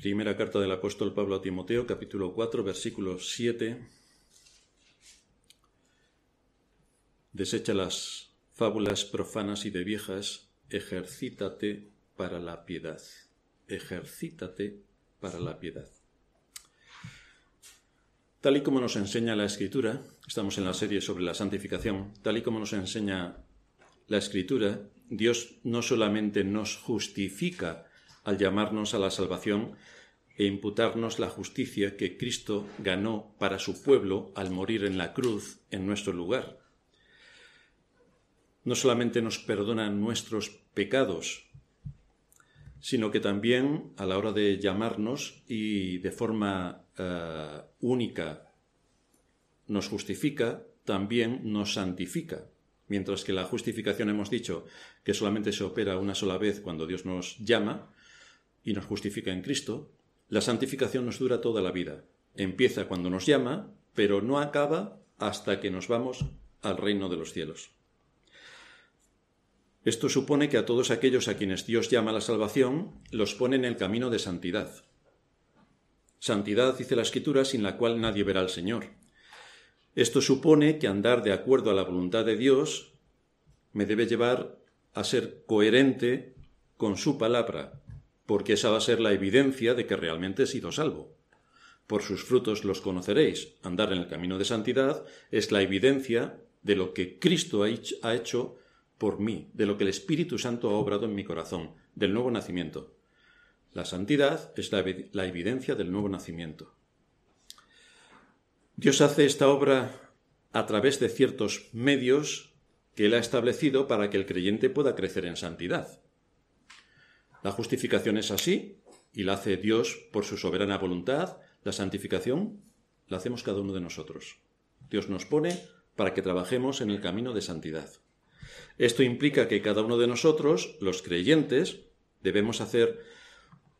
Primera carta del apóstol Pablo a Timoteo, capítulo 4, versículo 7. Desecha las fábulas profanas y de viejas, ejercítate para la piedad. Ejercítate para la piedad. Tal y como nos enseña la Escritura, estamos en la serie sobre la santificación, tal y como nos enseña la Escritura, Dios no solamente nos justifica al llamarnos a la salvación e imputarnos la justicia que Cristo ganó para su pueblo al morir en la cruz en nuestro lugar. No solamente nos perdona nuestros pecados, sino que también a la hora de llamarnos y de forma eh, única nos justifica, también nos santifica. Mientras que la justificación hemos dicho que solamente se opera una sola vez cuando Dios nos llama, y nos justifica en Cristo, la santificación nos dura toda la vida. Empieza cuando nos llama, pero no acaba hasta que nos vamos al reino de los cielos. Esto supone que a todos aquellos a quienes Dios llama a la salvación los pone en el camino de santidad. Santidad, dice la Escritura, sin la cual nadie verá al Señor. Esto supone que andar de acuerdo a la voluntad de Dios me debe llevar a ser coherente con su palabra, porque esa va a ser la evidencia de que realmente he sido salvo. Por sus frutos los conoceréis. Andar en el camino de santidad es la evidencia de lo que Cristo ha hecho por mí, de lo que el Espíritu Santo ha obrado en mi corazón, del nuevo nacimiento. La santidad es la, evidencia del nuevo nacimiento. Dios hace esta obra a través de ciertos medios que Él ha establecido para que el creyente pueda crecer en santidad. La justificación es así y la hace Dios por su soberana voluntad. La santificación la hacemos cada uno de nosotros. Dios nos pone para que trabajemos en el camino de santidad. Esto implica que cada uno de nosotros, los creyentes, debemos hacer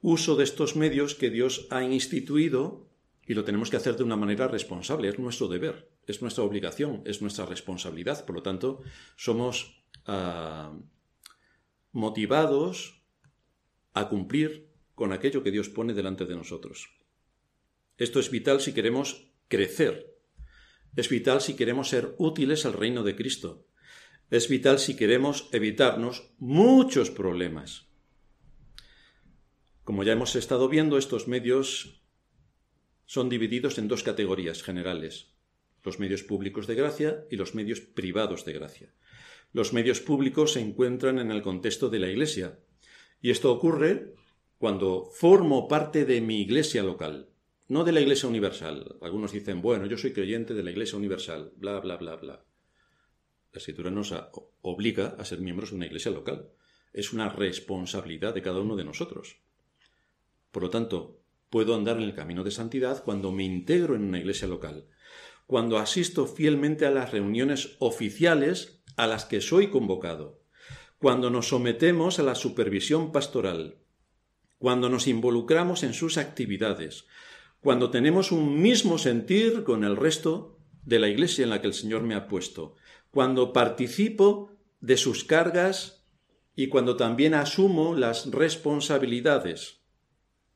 uso de estos medios que Dios ha instituido y lo tenemos que hacer de una manera responsable. Es nuestro deber, es nuestra obligación, es nuestra responsabilidad. Por lo tanto, somos ah, motivados a cumplir con aquello que Dios pone delante de nosotros. Esto es vital si queremos crecer, es vital si queremos ser útiles al reino de Cristo, es vital si queremos evitarnos muchos problemas. Como ya hemos estado viendo, estos medios son divididos en dos categorías generales, los medios públicos de gracia y los medios privados de gracia. Los medios públicos se encuentran en el contexto de la Iglesia, y esto ocurre cuando formo parte de mi iglesia local, no de la iglesia universal. Algunos dicen, bueno, yo soy creyente de la iglesia universal, bla, bla, bla, bla. La escritura nos obliga a ser miembros de una iglesia local. Es una responsabilidad de cada uno de nosotros. Por lo tanto, puedo andar en el camino de santidad cuando me integro en una iglesia local, cuando asisto fielmente a las reuniones oficiales a las que soy convocado, cuando nos sometemos a la supervisión pastoral, cuando nos involucramos en sus actividades, cuando tenemos un mismo sentir con el resto de la iglesia en la que el Señor me ha puesto, cuando participo de sus cargas y cuando también asumo las responsabilidades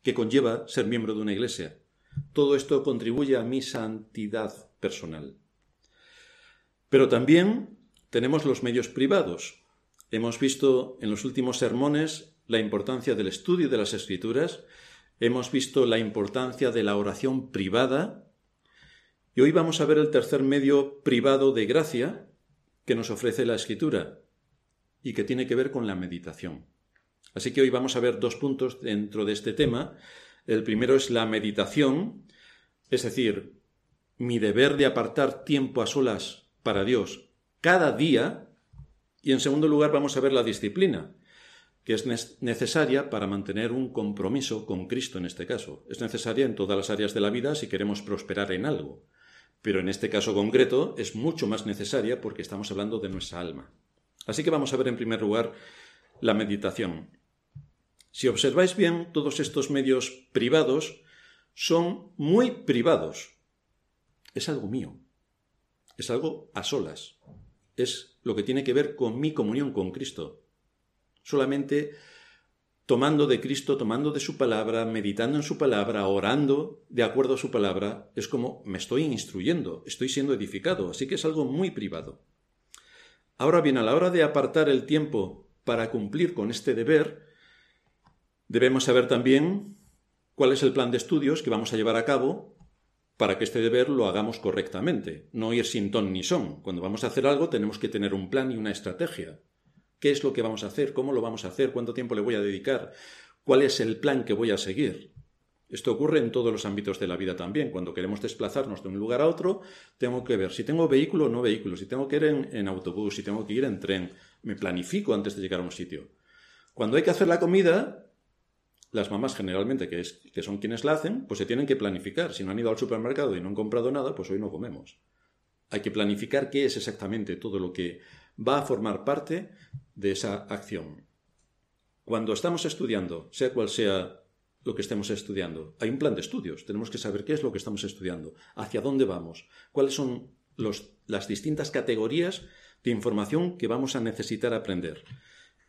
que conlleva ser miembro de una iglesia. Todo esto contribuye a mi santidad personal. Pero también tenemos los medios privados, Hemos visto en los últimos sermones la importancia del estudio de las escrituras, hemos visto la importancia de la oración privada, y hoy vamos a ver el tercer medio privado de gracia que nos ofrece la escritura y que tiene que ver con la meditación. Así que hoy vamos a ver dos puntos dentro de este tema. El primero es la meditación, es decir, mi deber de apartar tiempo a solas para Dios cada día y en segundo lugar vamos a ver la disciplina, que es necesaria para mantener un compromiso con Cristo en este caso. Es necesaria en todas las áreas de la vida si queremos prosperar en algo. Pero en este caso concreto es mucho más necesaria porque estamos hablando de nuestra alma. Así que vamos a ver en primer lugar la meditación. Si observáis bien, todos estos medios privados son muy privados. Es algo mío. Es algo a solas es lo que tiene que ver con mi comunión con Cristo. Solamente tomando de Cristo, tomando de su palabra, meditando en su palabra, orando de acuerdo a su palabra, es como me estoy instruyendo, estoy siendo edificado, así que es algo muy privado. Ahora bien, a la hora de apartar el tiempo para cumplir con este deber, debemos saber también cuál es el plan de estudios que vamos a llevar a cabo para que este deber lo hagamos correctamente, no ir sin ton ni son. Cuando vamos a hacer algo tenemos que tener un plan y una estrategia. ¿Qué es lo que vamos a hacer? ¿Cómo lo vamos a hacer? ¿Cuánto tiempo le voy a dedicar? ¿Cuál es el plan que voy a seguir? Esto ocurre en todos los ámbitos de la vida también. Cuando queremos desplazarnos de un lugar a otro, tengo que ver si tengo vehículo o no vehículo, si tengo que ir en, en autobús, si tengo que ir en tren. Me planifico antes de llegar a un sitio. Cuando hay que hacer la comida, las mamás generalmente, que, son quienes la hacen, pues se tienen que planificar. Si no han ido al supermercado y no han comprado nada, pues hoy no comemos. Hay que planificar qué es exactamente todo lo que va a formar parte de esa acción. Cuando estamos estudiando, sea cual sea lo que estemos estudiando, hay un plan de estudios. Tenemos que saber qué es lo que estamos estudiando, hacia dónde vamos, cuáles son las distintas categorías de información que vamos a necesitar aprender.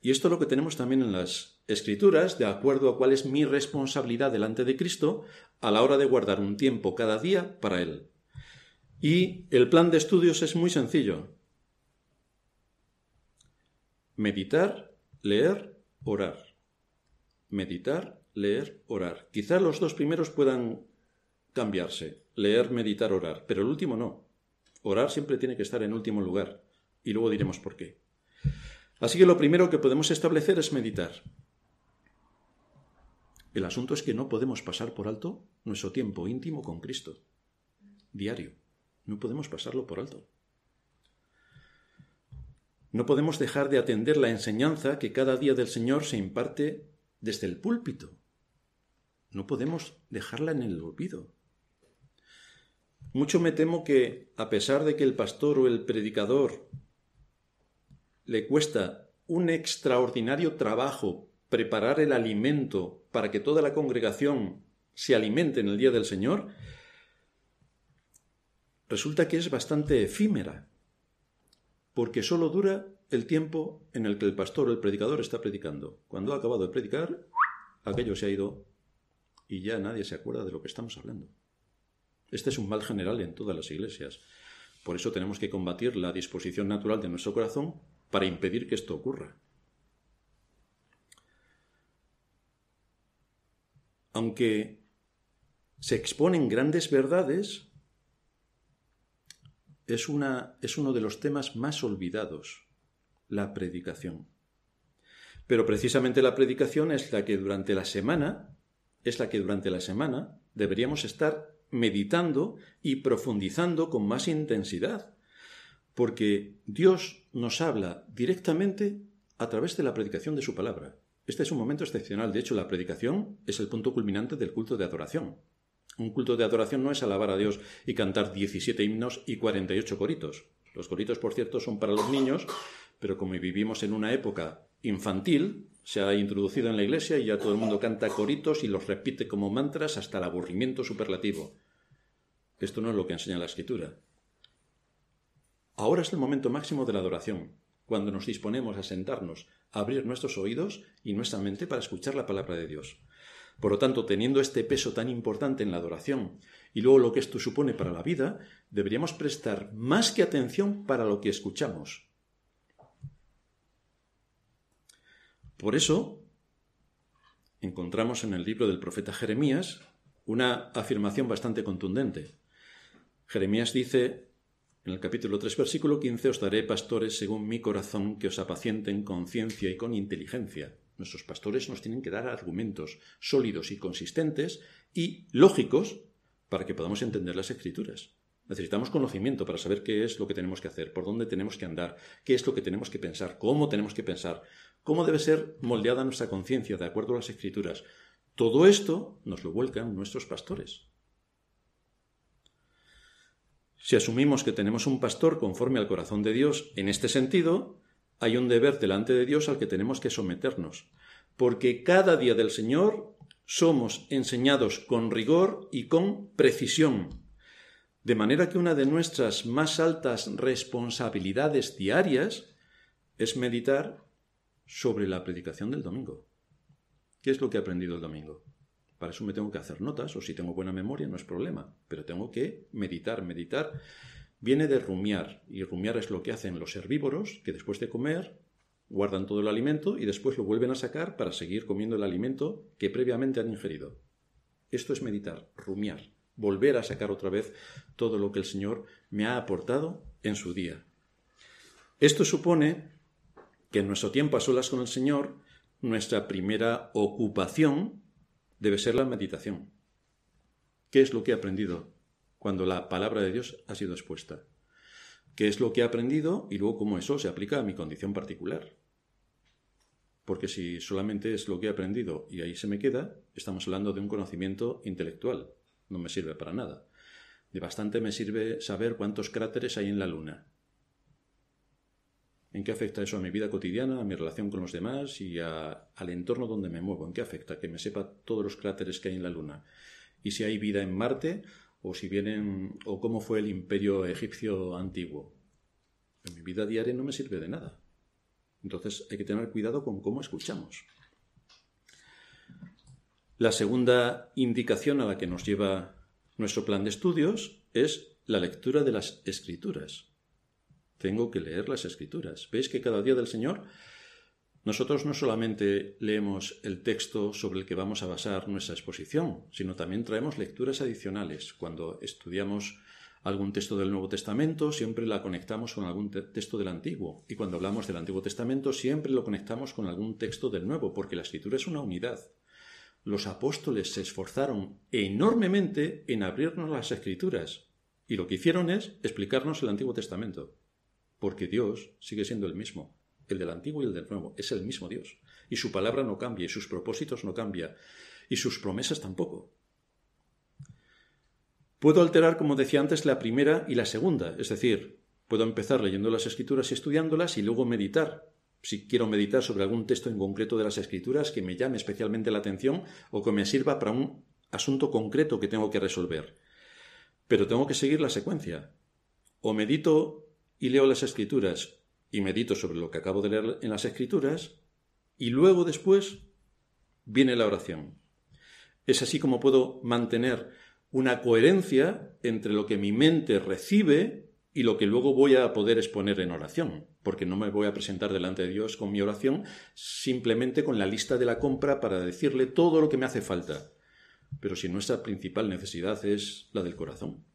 Y esto es lo que tenemos también en las escrituras de acuerdo a cuál es mi responsabilidad delante de Cristo a la hora de guardar un tiempo cada día para Él. Y el plan de estudios es muy sencillo. Meditar, leer, orar. Meditar, leer, orar. Quizá los dos primeros puedan cambiarse. Leer, meditar, orar. Pero el último no. Orar siempre tiene que estar en último lugar. Y luego diremos por qué. Así que lo primero que podemos establecer es meditar. El asunto es que no podemos pasar por alto nuestro tiempo íntimo con Cristo, diario. No podemos pasarlo por alto. No podemos dejar de atender la enseñanza que cada día del Señor se imparte desde el púlpito. No podemos dejarla en el olvido. Mucho me temo que, a pesar de que el pastor o el predicador le cuesta un extraordinario trabajo preparar el alimento para que toda la congregación se alimente en el día del Señor, resulta que es bastante efímera, porque solo dura el tiempo en el que el pastor o el predicador está predicando. Cuando ha acabado de predicar, aquello se ha ido y ya nadie se acuerda de lo que estamos hablando. Este es un mal general en todas las iglesias. Por eso tenemos que combatir la disposición natural de nuestro corazón para impedir que esto ocurra. aunque se exponen grandes verdades, es, una, es uno de los temas más olvidados, la predicación. Pero precisamente la predicación es la que durante la semana, es la que durante la semana deberíamos estar meditando y profundizando con más intensidad, porque Dios nos habla directamente a través de la predicación de su palabra. Este es un momento excepcional. De hecho, la predicación es el punto culminante del culto de adoración. Un culto de adoración no es alabar a Dios y cantar 17 himnos y 48 coritos. Los coritos, por cierto, son para los niños, pero como vivimos en una época infantil, se ha introducido en la iglesia y ya todo el mundo canta coritos y los repite como mantras hasta el aburrimiento superlativo. Esto no es lo que enseña la escritura. Ahora es el momento máximo de la adoración cuando nos disponemos a sentarnos, a abrir nuestros oídos y nuestra mente para escuchar la palabra de Dios. Por lo tanto, teniendo este peso tan importante en la adoración y luego lo que esto supone para la vida, deberíamos prestar más que atención para lo que escuchamos. Por eso, encontramos en el libro del profeta Jeremías una afirmación bastante contundente. Jeremías dice en el capítulo 3, versículo 15, os daré pastores según mi corazón que os apacienten con ciencia y con inteligencia. Nuestros pastores nos tienen que dar argumentos sólidos y consistentes y lógicos para que podamos entender las escrituras. Necesitamos conocimiento para saber qué es lo que tenemos que hacer, por dónde tenemos que andar, qué es lo que tenemos que pensar, cómo tenemos que pensar, cómo debe ser moldeada nuestra conciencia de acuerdo a las escrituras. Todo esto nos lo vuelcan nuestros pastores. Si asumimos que tenemos un pastor conforme al corazón de Dios, en este sentido, hay un deber delante de Dios al que tenemos que someternos, porque cada día del Señor somos enseñados con rigor y con precisión, de manera que una de nuestras más altas responsabilidades diarias es meditar sobre la predicación del domingo. ¿Qué es lo que ha aprendido el domingo? Para eso me tengo que hacer notas, o si tengo buena memoria, no es problema, pero tengo que meditar, meditar. Viene de rumiar, y rumiar es lo que hacen los herbívoros, que después de comer guardan todo el alimento y después lo vuelven a sacar para seguir comiendo el alimento que previamente han ingerido. Esto es meditar, rumiar, volver a sacar otra vez todo lo que el Señor me ha aportado en su día. Esto supone que en nuestro tiempo a solas con el Señor, nuestra primera ocupación debe ser la meditación. ¿Qué es lo que he aprendido cuando la palabra de Dios ha sido expuesta? ¿Qué es lo que he aprendido y luego cómo eso se aplica a mi condición particular? Porque si solamente es lo que he aprendido y ahí se me queda, estamos hablando de un conocimiento intelectual. No me sirve para nada. De bastante me sirve saber cuántos cráteres hay en la Luna. ¿En qué afecta eso a mi vida cotidiana, a mi relación con los demás y al entorno donde me muevo? ¿En qué afecta? Que me sepa todos los cráteres que hay en la Luna. Y si hay vida en Marte, o si vienen, o cómo fue el imperio egipcio antiguo. En mi vida diaria no me sirve de nada. Entonces hay que tener cuidado con cómo escuchamos. La segunda indicación a la que nos lleva nuestro plan de estudios es la lectura de las escrituras. Tengo que leer las escrituras. ¿Veis que cada día del Señor nosotros no solamente leemos el texto sobre el que vamos a basar nuestra exposición, sino también traemos lecturas adicionales. Cuando estudiamos algún texto del Nuevo Testamento, siempre la conectamos con algún texto del Antiguo. Y cuando hablamos del Antiguo Testamento, siempre lo conectamos con algún texto del Nuevo, porque la escritura es una unidad. Los apóstoles se esforzaron enormemente en abrirnos las escrituras. Y lo que hicieron es explicarnos el Antiguo Testamento porque Dios sigue siendo el mismo, el del antiguo y el del nuevo, es el mismo Dios, y su palabra no cambia, y sus propósitos no cambia, y sus promesas tampoco. Puedo alterar, como decía antes, la primera y la segunda, es decir, puedo empezar leyendo las escrituras y estudiándolas y luego meditar si quiero meditar sobre algún texto en concreto de las escrituras que me llame especialmente la atención o que me sirva para un asunto concreto que tengo que resolver. Pero tengo que seguir la secuencia. O medito y leo las escrituras y medito sobre lo que acabo de leer en las escrituras y luego después viene la oración. Es así como puedo mantener una coherencia entre lo que mi mente recibe y lo que luego voy a poder exponer en oración, porque no me voy a presentar delante de Dios con mi oración simplemente con la lista de la compra para decirle todo lo que me hace falta. Pero si nuestra principal necesidad es la del corazón.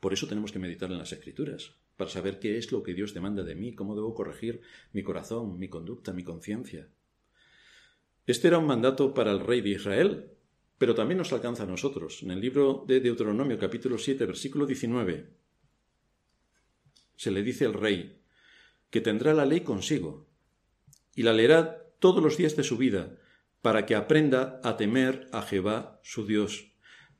Por eso tenemos que meditar en las escrituras para saber qué es lo que Dios demanda de mí, cómo debo corregir mi corazón, mi conducta, mi conciencia. Este era un mandato para el rey de Israel, pero también nos alcanza a nosotros. En el libro de Deuteronomio capítulo 7, versículo 19, se le dice al rey que tendrá la ley consigo y la leerá todos los días de su vida para que aprenda a temer a Jehová su Dios,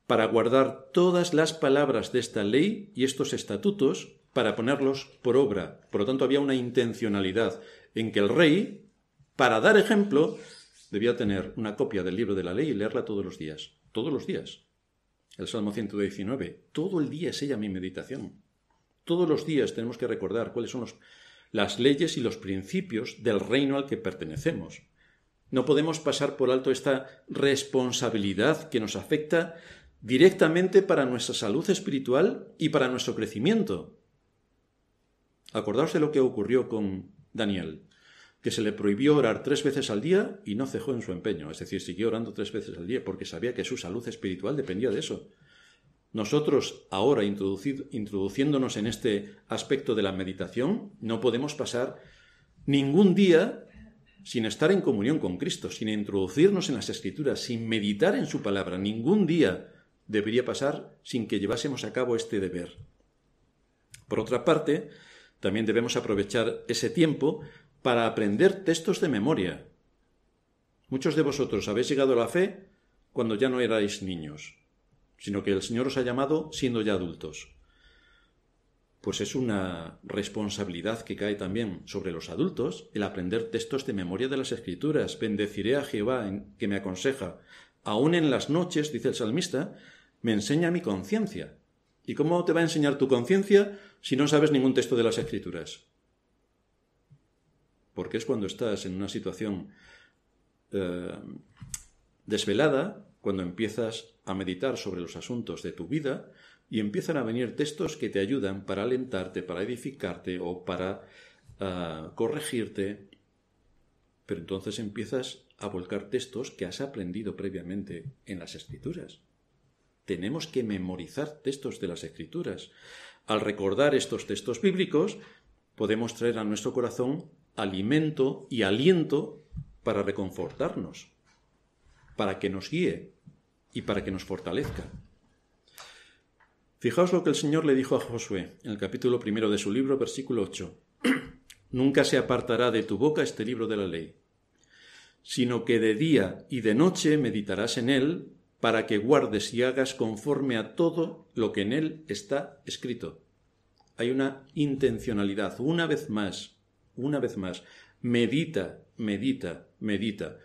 para guardar todas las palabras de esta ley y estos estatutos para ponerlos por obra. Por lo tanto, había una intencionalidad en que el rey, para dar ejemplo, debía tener una copia del libro de la ley y leerla todos los días. Todos los días. El Salmo 119. Todo el día es ella mi meditación. Todos los días tenemos que recordar cuáles son las leyes y los principios del reino al que pertenecemos. No podemos pasar por alto esta responsabilidad que nos afecta directamente para nuestra salud espiritual y para nuestro crecimiento. Acordaos de lo que ocurrió con Daniel, que se le prohibió orar tres veces al día y no cejó en su empeño, es decir, siguió orando tres veces al día porque sabía que su salud espiritual dependía de eso. Nosotros ahora, introduciéndonos en este aspecto de la meditación, no podemos pasar ningún día sin estar en comunión con Cristo, sin introducirnos en las escrituras, sin meditar en su palabra. Ningún día debería pasar sin que llevásemos a cabo este deber. Por otra parte, también debemos aprovechar ese tiempo para aprender textos de memoria. Muchos de vosotros habéis llegado a la fe cuando ya no erais niños, sino que el Señor os ha llamado siendo ya adultos. Pues es una responsabilidad que cae también sobre los adultos el aprender textos de memoria de las Escrituras. Bendeciré a Jehová que me aconseja. aún en las noches, dice el salmista, me enseña mi conciencia. ¿Y cómo te va a enseñar tu conciencia si no sabes ningún texto de las escrituras? Porque es cuando estás en una situación eh, desvelada, cuando empiezas a meditar sobre los asuntos de tu vida y empiezan a venir textos que te ayudan para alentarte, para edificarte o para ah, corregirte. Pero entonces empiezas a volcar textos que has aprendido previamente en las escrituras tenemos que memorizar textos de las Escrituras. Al recordar estos textos bíblicos, podemos traer a nuestro corazón alimento y aliento para reconfortarnos, para que nos guíe y para que nos fortalezca. Fijaos lo que el Señor le dijo a Josué en el capítulo primero de su libro, versículo 8. Nunca se apartará de tu boca este libro de la ley, sino que de día y de noche meditarás en él para que guardes y hagas conforme a todo lo que en él está escrito. Hay una intencionalidad. Una vez más, una vez más, medita, medita, medita.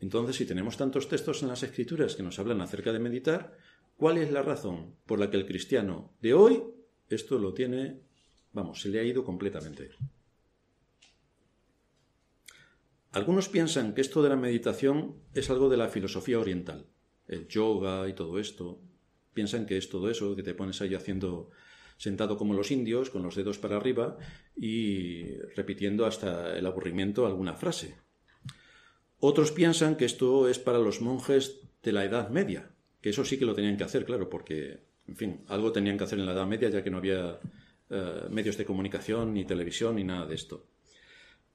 Entonces, si tenemos tantos textos en las escrituras que nos hablan acerca de meditar, ¿cuál es la razón por la que el cristiano de hoy esto lo tiene, vamos, se le ha ido completamente? Algunos piensan que esto de la meditación es algo de la filosofía oriental el yoga y todo esto. Piensan que es todo eso, que te pones ahí haciendo sentado como los indios, con los dedos para arriba y repitiendo hasta el aburrimiento alguna frase. Otros piensan que esto es para los monjes de la Edad Media, que eso sí que lo tenían que hacer, claro, porque, en fin, algo tenían que hacer en la Edad Media ya que no había eh, medios de comunicación, ni televisión, ni nada de esto.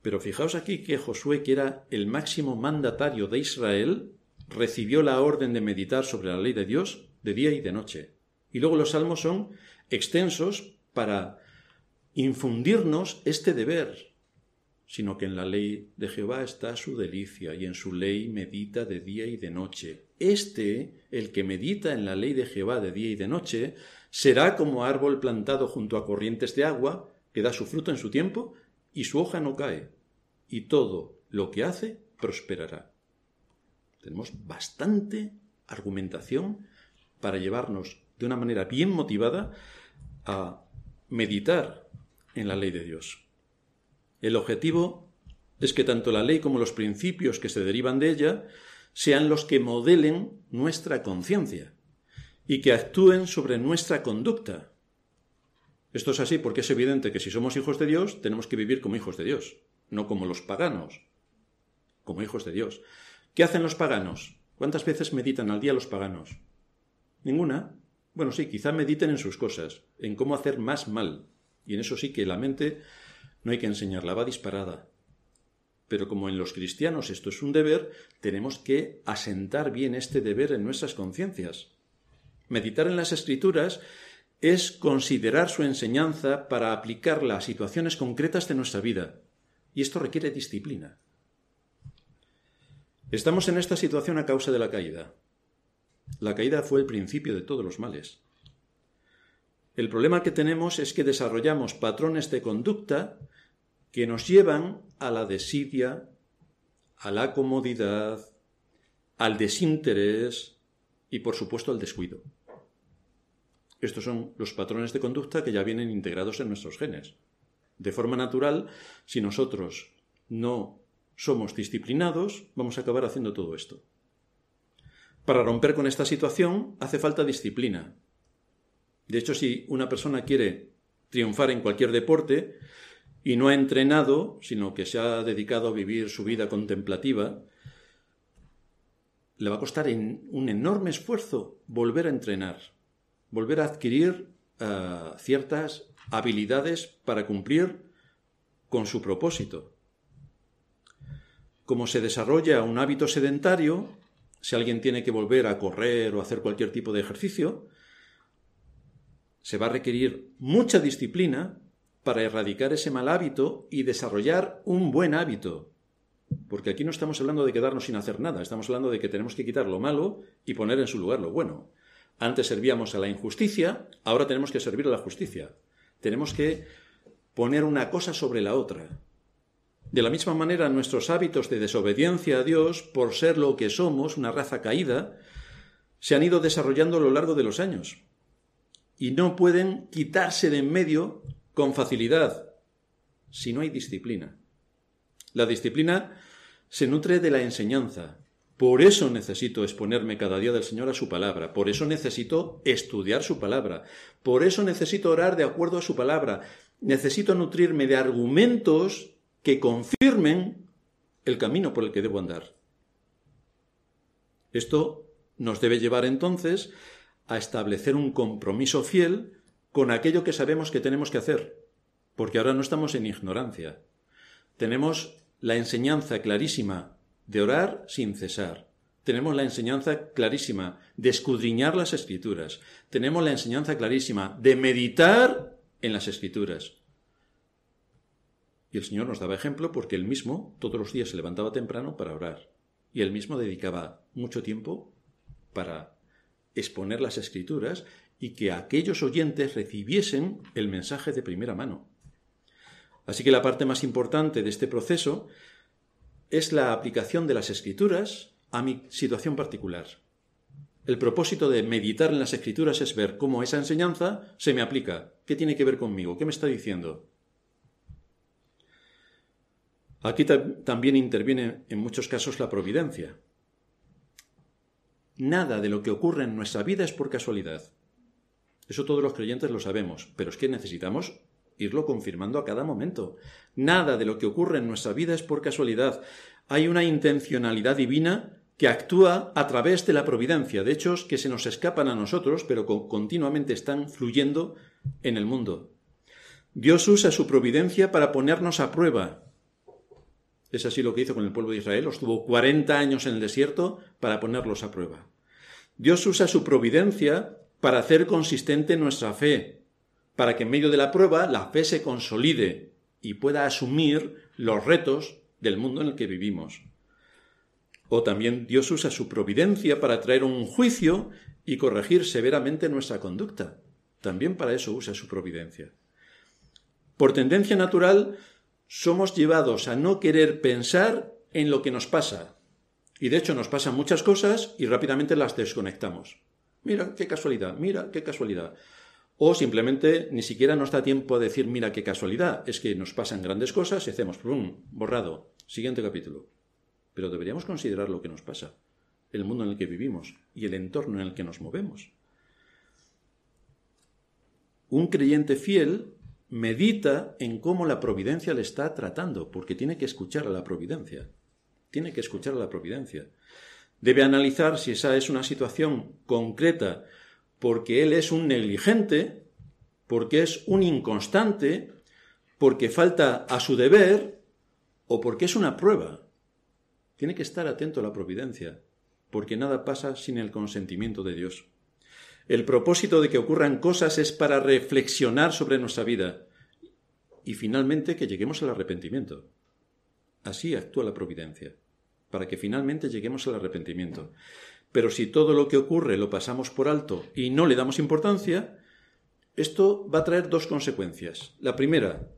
Pero fijaos aquí que Josué, que era el máximo mandatario de Israel, recibió la orden de meditar sobre la ley de Dios de día y de noche. Y luego los salmos son extensos para infundirnos este deber, sino que en la ley de Jehová está su delicia y en su ley medita de día y de noche. Este, el que medita en la ley de Jehová de día y de noche, será como árbol plantado junto a corrientes de agua, que da su fruto en su tiempo y su hoja no cae, y todo lo que hace prosperará. Tenemos bastante argumentación para llevarnos de una manera bien motivada a meditar en la ley de Dios. El objetivo es que tanto la ley como los principios que se derivan de ella sean los que modelen nuestra conciencia y que actúen sobre nuestra conducta. Esto es así porque es evidente que si somos hijos de Dios tenemos que vivir como hijos de Dios, no como los paganos, como hijos de Dios. ¿Qué hacen los paganos? ¿Cuántas veces meditan al día los paganos? Ninguna. Bueno, sí, quizá mediten en sus cosas, en cómo hacer más mal. Y en eso sí que la mente no hay que enseñarla, va disparada. Pero como en los cristianos esto es un deber, tenemos que asentar bien este deber en nuestras conciencias. Meditar en las escrituras es considerar su enseñanza para aplicarla a situaciones concretas de nuestra vida. Y esto requiere disciplina. Estamos en esta situación a causa de la caída. La caída fue el principio de todos los males. El problema que tenemos es que desarrollamos patrones de conducta que nos llevan a la desidia, a la comodidad, al desinterés y por supuesto al descuido. Estos son los patrones de conducta que ya vienen integrados en nuestros genes. De forma natural, si nosotros no somos disciplinados, vamos a acabar haciendo todo esto. Para romper con esta situación hace falta disciplina. De hecho, si una persona quiere triunfar en cualquier deporte y no ha entrenado, sino que se ha dedicado a vivir su vida contemplativa, le va a costar un enorme esfuerzo volver a entrenar, volver a adquirir eh, ciertas habilidades para cumplir con su propósito como se desarrolla un hábito sedentario, si alguien tiene que volver a correr o hacer cualquier tipo de ejercicio, se va a requerir mucha disciplina para erradicar ese mal hábito y desarrollar un buen hábito. Porque aquí no estamos hablando de quedarnos sin hacer nada, estamos hablando de que tenemos que quitar lo malo y poner en su lugar lo bueno. Antes servíamos a la injusticia, ahora tenemos que servir a la justicia. Tenemos que poner una cosa sobre la otra. De la misma manera, nuestros hábitos de desobediencia a Dios, por ser lo que somos, una raza caída, se han ido desarrollando a lo largo de los años y no pueden quitarse de en medio con facilidad si no hay disciplina. La disciplina se nutre de la enseñanza. Por eso necesito exponerme cada día del Señor a su palabra, por eso necesito estudiar su palabra, por eso necesito orar de acuerdo a su palabra, necesito nutrirme de argumentos que confirmen el camino por el que debo andar. Esto nos debe llevar entonces a establecer un compromiso fiel con aquello que sabemos que tenemos que hacer, porque ahora no estamos en ignorancia. Tenemos la enseñanza clarísima de orar sin cesar. Tenemos la enseñanza clarísima de escudriñar las escrituras. Tenemos la enseñanza clarísima de meditar en las escrituras. Y el Señor nos daba ejemplo porque él mismo todos los días se levantaba temprano para orar. Y él mismo dedicaba mucho tiempo para exponer las escrituras y que aquellos oyentes recibiesen el mensaje de primera mano. Así que la parte más importante de este proceso es la aplicación de las escrituras a mi situación particular. El propósito de meditar en las escrituras es ver cómo esa enseñanza se me aplica, qué tiene que ver conmigo, qué me está diciendo, Aquí también interviene en muchos casos la providencia. Nada de lo que ocurre en nuestra vida es por casualidad. Eso todos los creyentes lo sabemos, pero es que necesitamos irlo confirmando a cada momento. Nada de lo que ocurre en nuestra vida es por casualidad. Hay una intencionalidad divina que actúa a través de la providencia, de hechos que se nos escapan a nosotros, pero continuamente están fluyendo en el mundo. Dios usa su providencia para ponernos a prueba, es así lo que hizo con el pueblo de Israel. Los tuvo 40 años en el desierto para ponerlos a prueba. Dios usa su providencia para hacer consistente nuestra fe, para que en medio de la prueba la fe se consolide y pueda asumir los retos del mundo en el que vivimos. O también Dios usa su providencia para traer un juicio y corregir severamente nuestra conducta. También para eso usa su providencia. Por tendencia natural, somos llevados a no querer pensar en lo que nos pasa. Y de hecho nos pasan muchas cosas y rápidamente las desconectamos. Mira, qué casualidad, mira, qué casualidad. O simplemente ni siquiera nos da tiempo a decir, mira, qué casualidad, es que nos pasan grandes cosas y hacemos, pum, borrado. Siguiente capítulo. Pero deberíamos considerar lo que nos pasa, el mundo en el que vivimos y el entorno en el que nos movemos. Un creyente fiel medita en cómo la providencia le está tratando, porque tiene que escuchar a la providencia. Tiene que escuchar a la providencia. Debe analizar si esa es una situación concreta porque él es un negligente, porque es un inconstante, porque falta a su deber o porque es una prueba. Tiene que estar atento a la providencia, porque nada pasa sin el consentimiento de Dios. El propósito de que ocurran cosas es para reflexionar sobre nuestra vida y finalmente que lleguemos al arrepentimiento. Así actúa la providencia, para que finalmente lleguemos al arrepentimiento. Pero si todo lo que ocurre lo pasamos por alto y no le damos importancia, esto va a traer dos consecuencias. La primera,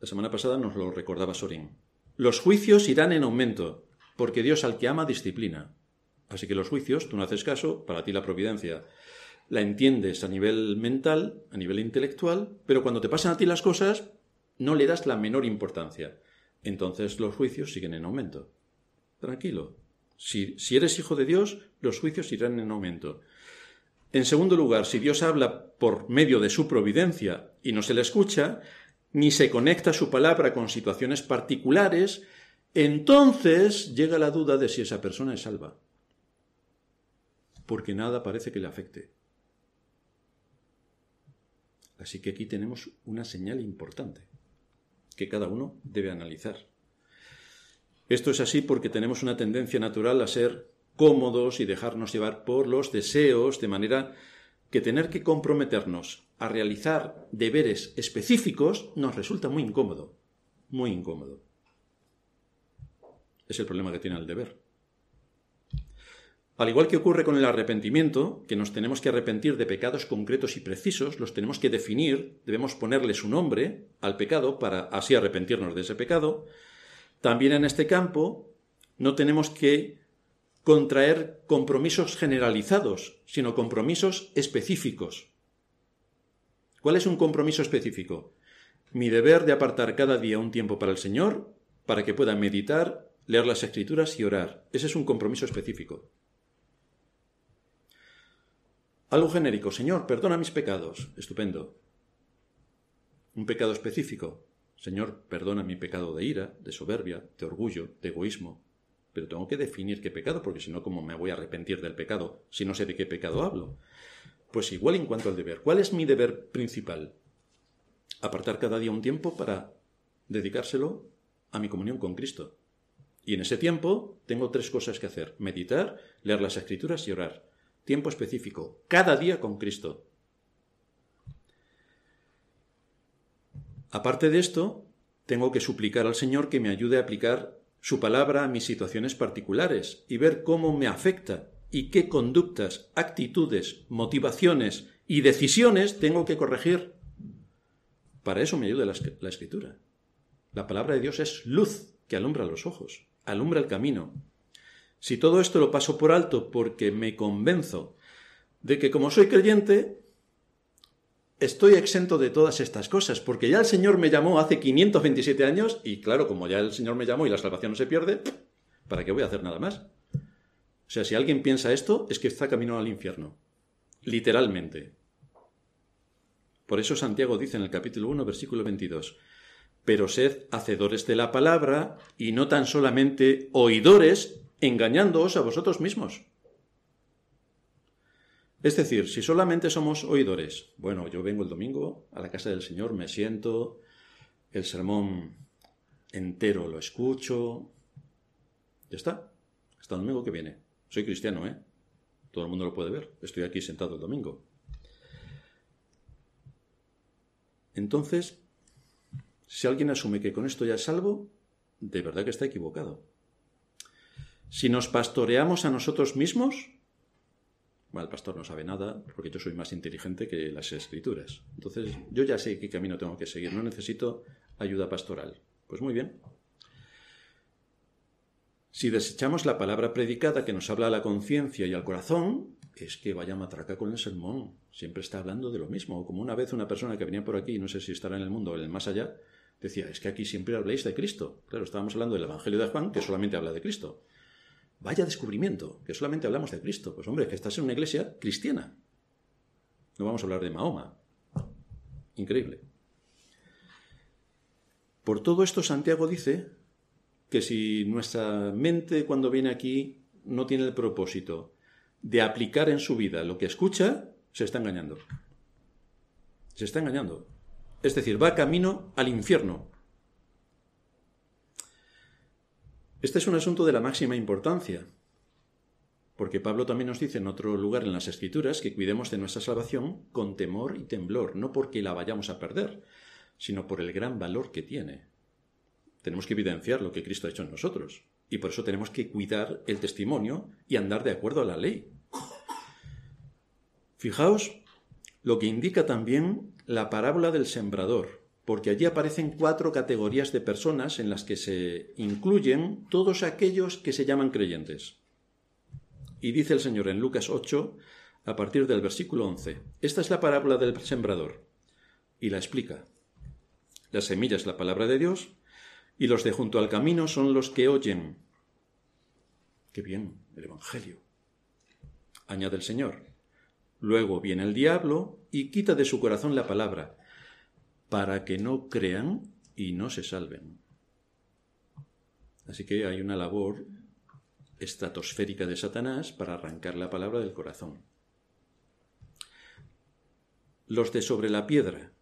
la semana pasada nos lo recordaba Sorin. los juicios irán en aumento, porque Dios al que ama disciplina. Así que los juicios, tú no haces caso, para ti la providencia la entiendes a nivel mental, a nivel intelectual, pero cuando te pasan a ti las cosas, no le das la menor importancia. Entonces los juicios siguen en aumento. Tranquilo. Si, eres hijo de Dios, los juicios irán en aumento. En segundo lugar, si Dios habla por medio de su providencia y no se le escucha, ni se conecta su palabra con situaciones particulares, entonces llega la duda de si esa persona es salva porque nada parece que le afecte. Así que aquí tenemos una señal importante que cada uno debe analizar. Esto es así porque tenemos una tendencia natural a ser cómodos y dejarnos llevar por los deseos, de manera que tener que comprometernos a realizar deberes específicos nos resulta muy incómodo, muy incómodo. Es el problema que tiene el deber. Al igual que ocurre con el arrepentimiento, que nos tenemos que arrepentir de pecados concretos y precisos, los tenemos que definir, debemos ponerle su nombre al pecado para así arrepentirnos de ese pecado, también en este campo no tenemos que contraer compromisos generalizados, sino compromisos específicos. ¿Cuál es un compromiso específico? Mi deber de apartar cada día un tiempo para el Señor, para que pueda meditar, leer las escrituras y orar. Ese es un compromiso específico. Algo genérico, Señor, perdona mis pecados. Estupendo. Un pecado específico. Señor, perdona mi pecado de ira, de soberbia, de orgullo, de egoísmo. Pero tengo que definir qué pecado, porque si no, ¿cómo me voy a arrepentir del pecado si no sé de qué pecado hablo? Pues igual en cuanto al deber. ¿Cuál es mi deber principal? Apartar cada día un tiempo para dedicárselo a mi comunión con Cristo. Y en ese tiempo tengo tres cosas que hacer. Meditar, leer las escrituras y orar tiempo específico, cada día con Cristo. Aparte de esto, tengo que suplicar al Señor que me ayude a aplicar su palabra a mis situaciones particulares y ver cómo me afecta y qué conductas, actitudes, motivaciones y decisiones tengo que corregir. Para eso me ayuda la, la escritura. La palabra de Dios es luz que alumbra los ojos, alumbra el camino, si todo esto lo paso por alto porque me convenzo de que como soy creyente, estoy exento de todas estas cosas, porque ya el Señor me llamó hace 527 años y claro, como ya el Señor me llamó y la salvación no se pierde, ¿para qué voy a hacer nada más? O sea, si alguien piensa esto, es que está camino al infierno, literalmente. Por eso Santiago dice en el capítulo 1, versículo 22, pero sed hacedores de la palabra y no tan solamente oidores engañándoos a vosotros mismos. Es decir, si solamente somos oidores, bueno, yo vengo el domingo a la casa del Señor, me siento, el sermón entero lo escucho, ya está, hasta el domingo que viene. Soy cristiano, ¿eh? Todo el mundo lo puede ver, estoy aquí sentado el domingo. Entonces, si alguien asume que con esto ya es salvo, de verdad que está equivocado. Si nos pastoreamos a nosotros mismos, bueno, el pastor no sabe nada porque yo soy más inteligente que las escrituras. Entonces, yo ya sé qué camino tengo que seguir, no necesito ayuda pastoral. Pues muy bien. Si desechamos la palabra predicada que nos habla a la conciencia y al corazón, es que vaya matraca con el sermón. Siempre está hablando de lo mismo. Como una vez una persona que venía por aquí, no sé si estará en el mundo o en el más allá, decía, es que aquí siempre habléis de Cristo. Claro, estábamos hablando del Evangelio de Juan, que solamente habla de Cristo. Vaya descubrimiento, que solamente hablamos de Cristo. Pues hombre, que estás en una iglesia cristiana. No vamos a hablar de Mahoma. Increíble. Por todo esto, Santiago dice que si nuestra mente cuando viene aquí no tiene el propósito de aplicar en su vida lo que escucha, se está engañando. Se está engañando. Es decir, va camino al infierno. Este es un asunto de la máxima importancia, porque Pablo también nos dice en otro lugar en las Escrituras que cuidemos de nuestra salvación con temor y temblor, no porque la vayamos a perder, sino por el gran valor que tiene. Tenemos que evidenciar lo que Cristo ha hecho en nosotros, y por eso tenemos que cuidar el testimonio y andar de acuerdo a la ley. Fijaos lo que indica también la parábola del sembrador porque allí aparecen cuatro categorías de personas en las que se incluyen todos aquellos que se llaman creyentes. Y dice el Señor en Lucas 8, a partir del versículo 11, esta es la parábola del sembrador, y la explica. La semilla es la palabra de Dios, y los de junto al camino son los que oyen. Qué bien, el Evangelio. Añade el Señor. Luego viene el diablo y quita de su corazón la palabra para que no crean y no se salven. Así que hay una labor estratosférica de Satanás para arrancar la palabra del corazón. Los de sobre la piedra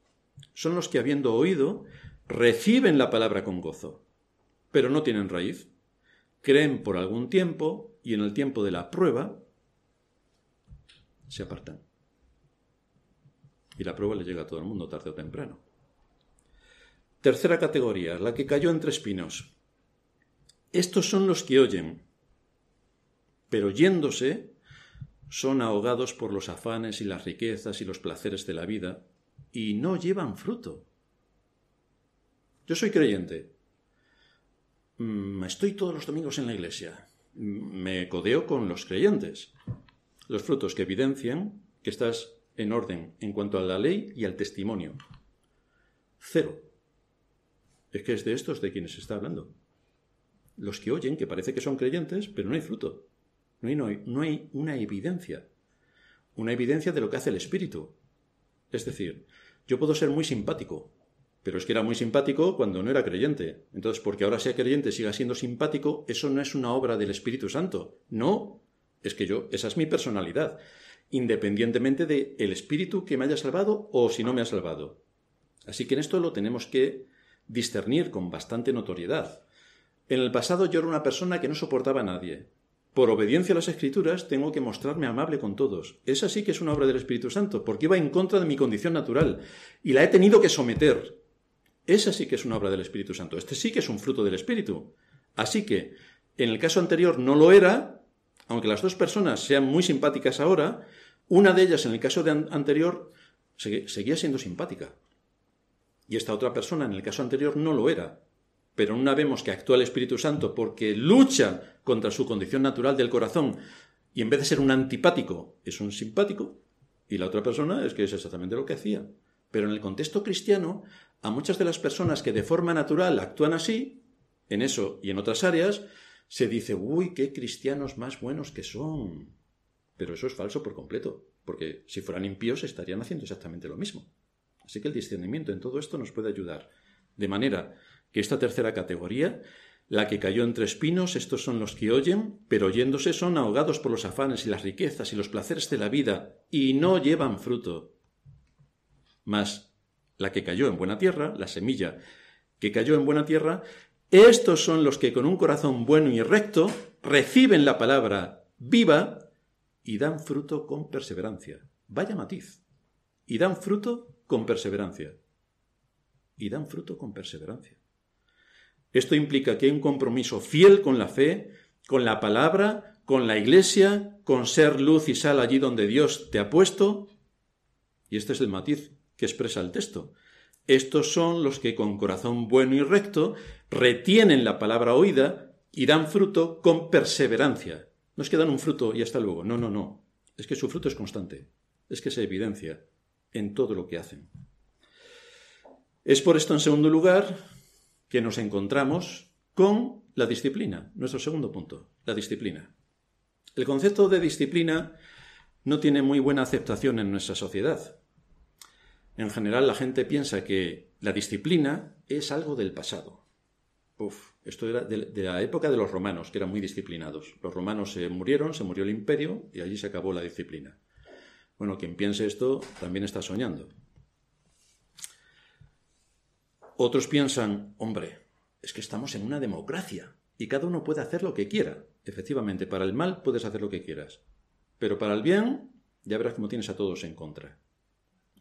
son los que habiendo oído reciben la palabra con gozo, pero no tienen raíz. Creen por algún tiempo y en el tiempo de la prueba se apartan. Y la prueba le llega a todo el mundo tarde o temprano. Tercera categoría, la que cayó entre espinos. Estos son los que oyen, pero yéndose son ahogados por los afanes y las riquezas y los placeres de la vida, y no llevan fruto. Yo soy creyente. Mm, estoy todos los domingos en la iglesia. Mm, me codeo con los creyentes. Los frutos que evidencian que estás en orden en cuanto a la ley y al testimonio. Cero. Es que es de estos de quienes se está hablando. Los que oyen, que parece que son creyentes, pero no hay fruto. No hay, no hay, una evidencia. Una evidencia de lo que hace el Espíritu. Es decir, yo puedo ser muy simpático, pero es que era muy simpático cuando no era creyente. Entonces, porque ahora sea creyente, siga siendo simpático, eso no es una obra del Espíritu Santo. No, es que yo, esa es mi personalidad, independientemente del el Espíritu que me haya salvado o si no me ha salvado. Así que en esto lo tenemos que discernir con bastante notoriedad. En el pasado yo era una persona que no soportaba a nadie. Por obediencia a las Escrituras tengo que mostrarme amable con todos. Esa sí que es una obra del Espíritu Santo, porque iba en contra de mi condición natural y la he tenido que someter. Esa sí que es una obra del Espíritu Santo. Este sí que es un fruto del Espíritu. Así que, en el caso anterior no lo era, aunque las dos personas sean muy simpáticas ahora, una de ellas en el caso anterior seguía siendo simpática y esta otra persona en el caso anterior no lo era. Pero aún una vemos que actúa el Espíritu Santo porque lucha contra su condición natural del corazón y en vez de ser un antipático es un simpático y la otra persona es que es exactamente lo que hacía. Pero en el contexto cristiano, a muchas de las personas que de forma natural actúan así, en eso y en otras áreas, se dice, uy, qué cristianos más buenos que son. Pero eso es falso por completo, porque si fueran impíos estarían haciendo exactamente lo mismo. Así que el discernimiento en todo esto nos puede ayudar. De manera que esta tercera categoría, la que cayó entre espinos, estos son los que oyen, pero oyéndose son ahogados por los afanes y las riquezas y los placeres de la vida, y no llevan fruto. Mas la que cayó en buena tierra, la semilla que cayó en buena tierra, estos son los que con un corazón bueno y recto reciben la palabra viva y dan fruto con perseverancia. Vaya matiz. Y dan fruto con perseverancia. Y dan fruto con perseverancia. Esto implica que hay un compromiso fiel con la fe, con la palabra, con la iglesia, con ser luz y sal allí donde Dios te ha puesto. Y este es el matiz que expresa el texto. Estos son los que con corazón bueno y recto retienen la palabra oída y dan fruto con perseverancia. No es que dan un fruto y hasta luego. No, no, no. Es que su fruto es constante. Es que se evidencia en todo lo que hacen. Es por esto, en segundo lugar, que nos encontramos con la disciplina, nuestro segundo punto, la disciplina. El concepto de disciplina no tiene muy buena aceptación en nuestra sociedad. En general la gente piensa que la disciplina es algo del pasado. Uf, esto era de la época de los romanos, que eran muy disciplinados. Los romanos se murieron, se murió el imperio y allí se acabó la disciplina. Bueno, quien piense esto también está soñando. Otros piensan, hombre, es que estamos en una democracia y cada uno puede hacer lo que quiera. Efectivamente, para el mal puedes hacer lo que quieras, pero para el bien ya verás cómo tienes a todos en contra.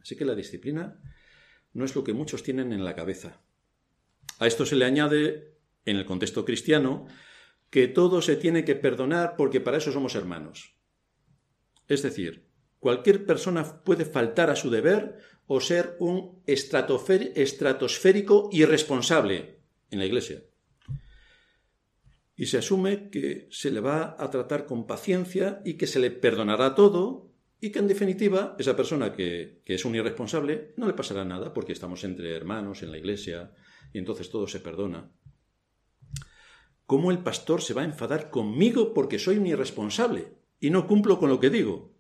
Así que la disciplina no es lo que muchos tienen en la cabeza. A esto se le añade, en el contexto cristiano, que todo se tiene que perdonar porque para eso somos hermanos. Es decir, Cualquier persona puede faltar a su deber o ser un estratosférico irresponsable en la Iglesia. Y se asume que se le va a tratar con paciencia y que se le perdonará todo y que en definitiva esa persona que, es un irresponsable no le pasará nada porque estamos entre hermanos en la Iglesia y entonces todo se perdona. ¿Cómo el pastor se va a enfadar conmigo porque soy un irresponsable y no cumplo con lo que digo?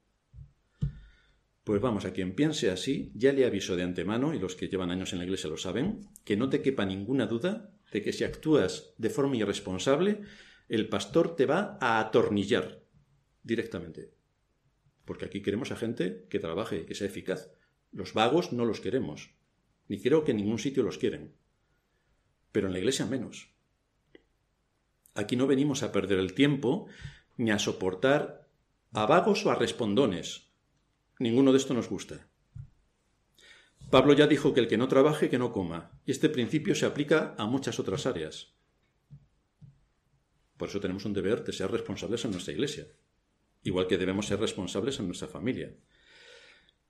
Pues vamos, a quien piense así, ya le aviso de antemano, y los que llevan años en la iglesia lo saben, que no te quepa ninguna duda de que si actúas de forma irresponsable, el pastor te va a atornillar directamente. Porque aquí queremos a gente que trabaje, y que sea eficaz. Los vagos no los queremos, ni creo que en ningún sitio los quieren. Pero en la iglesia menos. Aquí no venimos a perder el tiempo ni a soportar a vagos o a respondones Ninguno de esto nos gusta. Pablo ya dijo que el que no trabaje, que no coma, y este principio se aplica a muchas otras áreas. Por eso tenemos un deber de ser responsables en nuestra iglesia, igual que debemos ser responsables en nuestra familia.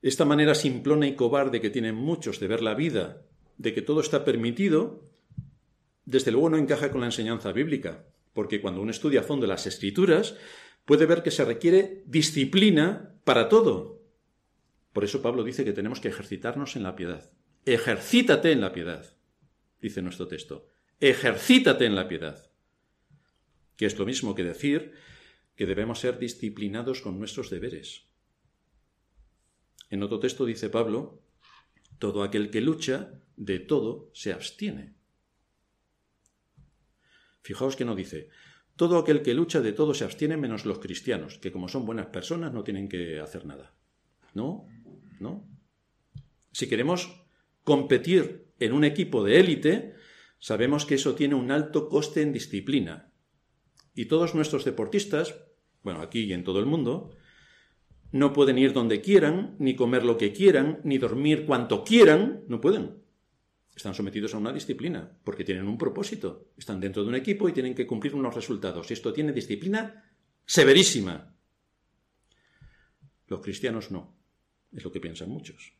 Esta manera simplona y cobarde que tienen muchos de ver la vida, de que todo está permitido, desde luego no encaja con la enseñanza bíblica, porque cuando uno estudia a fondo las escrituras, puede ver que se requiere disciplina para todo, por eso Pablo dice que tenemos que ejercitarnos en la piedad. Ejercítate en la piedad, dice nuestro texto. Ejercítate en la piedad. Que es lo mismo que decir que debemos ser disciplinados con nuestros deberes. En otro texto dice Pablo, todo aquel que lucha, de todo se abstiene. Fijaos que no dice, todo aquel que lucha de todo se abstiene menos los cristianos, que como son buenas personas no tienen que hacer nada. No, si queremos competir en un equipo de élite, sabemos que eso tiene un alto coste en disciplina. Y todos nuestros deportistas, bueno, aquí y en todo el mundo, no pueden ir donde quieran, ni comer lo que quieran, ni dormir cuanto quieran, no pueden. Están sometidos a una disciplina, porque tienen un propósito. Están dentro de un equipo y tienen que cumplir unos resultados. Y esto tiene disciplina severísima. Los cristianos no. Es lo que piensan muchos.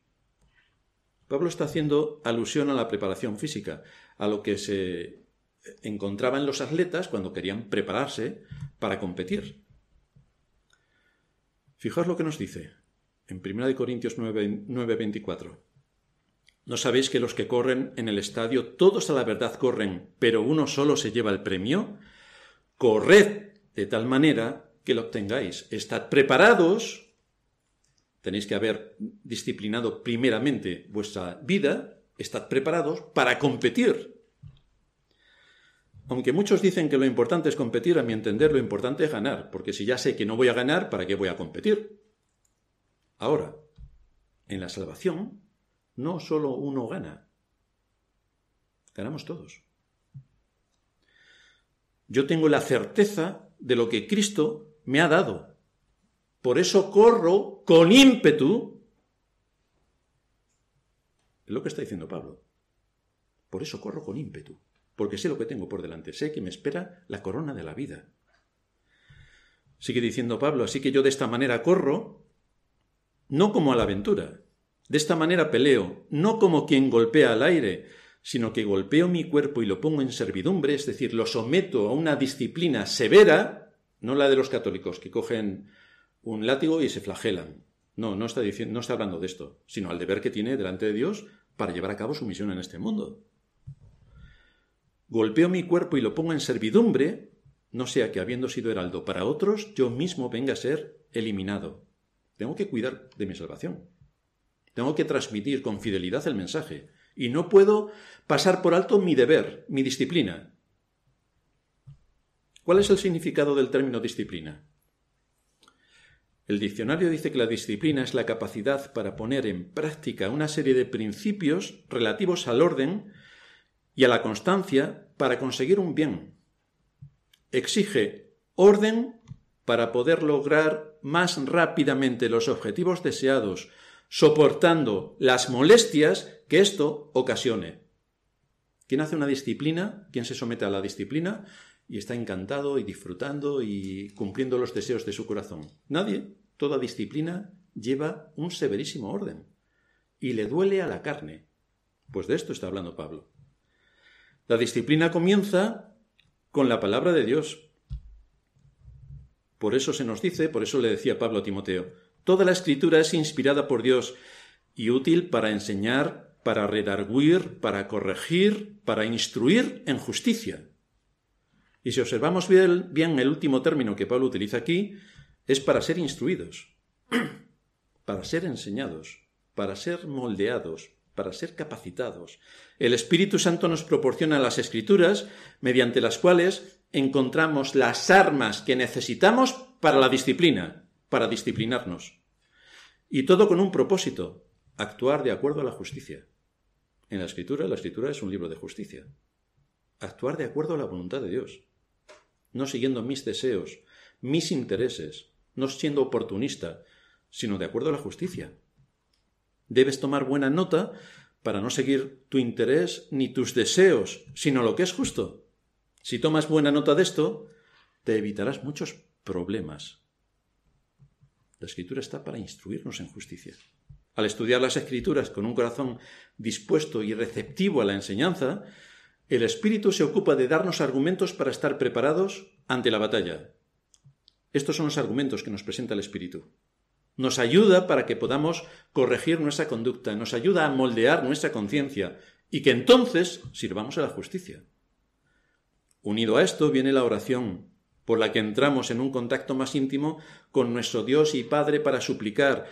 Pablo está haciendo alusión a la preparación física, a lo que se encontraba en los atletas cuando querían prepararse para competir. Fijaos lo que nos dice en 1 Corintios 9, 24. ¿No sabéis que los que corren en el estadio, todos a la verdad corren, pero uno solo se lleva el premio? Corred de tal manera que lo obtengáis. Estad preparados Tenéis que haber disciplinado primeramente vuestra vida, estad preparados para competir. Aunque muchos dicen que lo importante es competir, a mi entender lo importante es ganar, porque si ya sé que no voy a ganar, ¿para qué voy a competir? Ahora, en la salvación, no solo uno gana, ganamos todos. Yo tengo la certeza de lo que Cristo me ha dado por eso corro con ímpetu. Es lo que está diciendo Pablo. Por eso corro con ímpetu, porque sé lo que tengo por delante, sé que me espera la corona de la vida. Sigue diciendo Pablo, así que yo de esta manera corro, no como a la aventura, de esta manera peleo, no como quien golpea al aire, sino que golpeo mi cuerpo y lo pongo en servidumbre, es decir, lo someto a una disciplina severa, no la de los católicos que cogen un látigo y se flagelan. No, no está, diciendo, no está hablando de esto, sino al deber que tiene delante de Dios para llevar a cabo su misión en este mundo. Golpeo mi cuerpo y lo pongo en servidumbre, no sea que habiendo sido heraldo para otros, yo mismo venga a ser eliminado. Tengo que cuidar de mi salvación. Tengo que transmitir con fidelidad el mensaje. Y no puedo pasar por alto mi deber, mi disciplina. ¿Cuál es el significado del término disciplina? El diccionario dice que la disciplina es la capacidad para poner en práctica una serie de principios relativos al orden y a la constancia para conseguir un bien. Exige orden para poder lograr más rápidamente los objetivos deseados, soportando las molestias que esto ocasione. ¿Quién hace una disciplina? ¿Quién se somete a la disciplina? y está encantado y disfrutando y cumpliendo los deseos de su corazón. Nadie, toda disciplina, lleva un severísimo orden y le duele a la carne. Pues de esto está hablando Pablo. La disciplina comienza con la palabra de Dios. Por eso se nos dice, por eso le decía Pablo a Timoteo, toda la escritura es inspirada por Dios y útil para enseñar, para redarguir, para corregir, para instruir en justicia, y si observamos bien, el último término que Pablo utiliza aquí, es para ser instruidos, para ser enseñados, para ser moldeados, para ser capacitados. El Espíritu Santo nos proporciona las escrituras mediante las cuales encontramos las armas que necesitamos para la disciplina, para disciplinarnos. Y todo con un propósito, actuar de acuerdo a la justicia. En la escritura, la escritura es un libro de justicia. Actuar de acuerdo a la voluntad de Dios no siguiendo mis deseos, mis intereses, no siendo oportunista, sino de acuerdo a la justicia. Debes tomar buena nota para no seguir tu interés ni tus deseos, sino lo que es justo. Si tomas buena nota de esto, te evitarás muchos problemas. La escritura está para instruirnos en justicia. Al estudiar las escrituras con un corazón dispuesto y receptivo a la enseñanza, el Espíritu se ocupa de darnos argumentos para estar preparados ante la batalla. Estos son los argumentos que nos presenta el Espíritu. Nos ayuda para que podamos corregir nuestra conducta, nos ayuda a moldear nuestra conciencia y que entonces sirvamos a la justicia. Unido a esto viene la oración, por la que entramos en un contacto más íntimo con nuestro Dios y Padre para suplicar